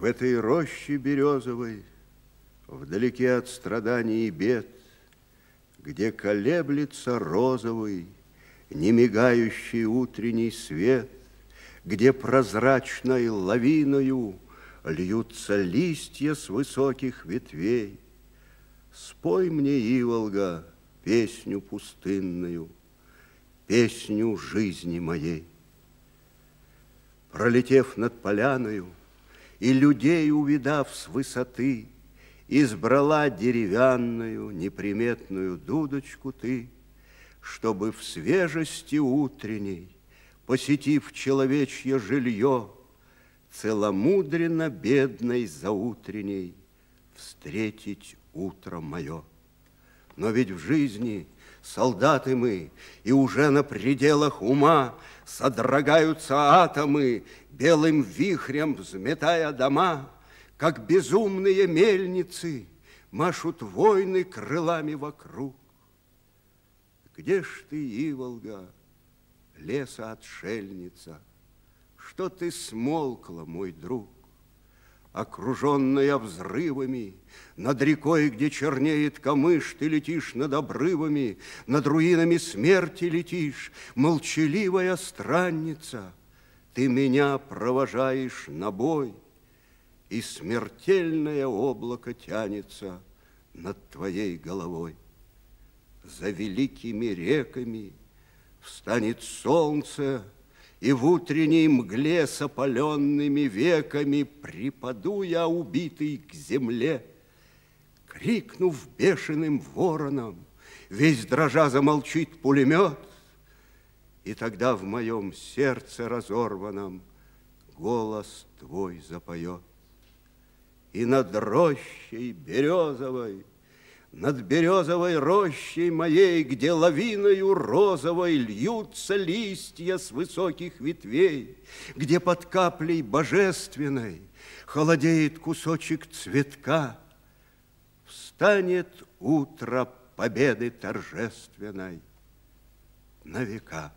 В этой роще березовой, Вдалеке от страданий и бед, Где колеблется розовый, не мигающий утренний свет, Где прозрачной лавиною Льются листья с высоких ветвей. Спой мне, Иволга, песню пустынную, Песню жизни моей. Пролетев над поляною, и людей увидав с высоты, Избрала деревянную неприметную дудочку ты, Чтобы в свежести утренней, посетив человечье жилье, Целомудренно бедной за утренней встретить утро мое. Но ведь в жизни солдаты мы, и уже на пределах ума Содрогаются атомы, белым вихрем взметая дома, Как безумные мельницы машут войны крылами вокруг. Где ж ты, Иволга, леса отшельница, Что ты смолкла, мой друг? окруженная взрывами. Над рекой, где чернеет камыш, ты летишь над обрывами, над руинами смерти летишь, молчаливая странница. Ты меня провожаешь на бой, и смертельное облако тянется над твоей головой. За великими реками встанет солнце, и в утренней мгле с опаленными веками Припаду я, убитый, к земле. Крикнув бешеным вороном, Весь дрожа замолчит пулемет, И тогда в моем сердце разорванном Голос твой запоет. И над рощей березовой — над березовой рощей моей, Где лавиною розовой Льются листья с высоких ветвей, Где под каплей божественной Холодеет кусочек цветка, Встанет утро победы торжественной на века.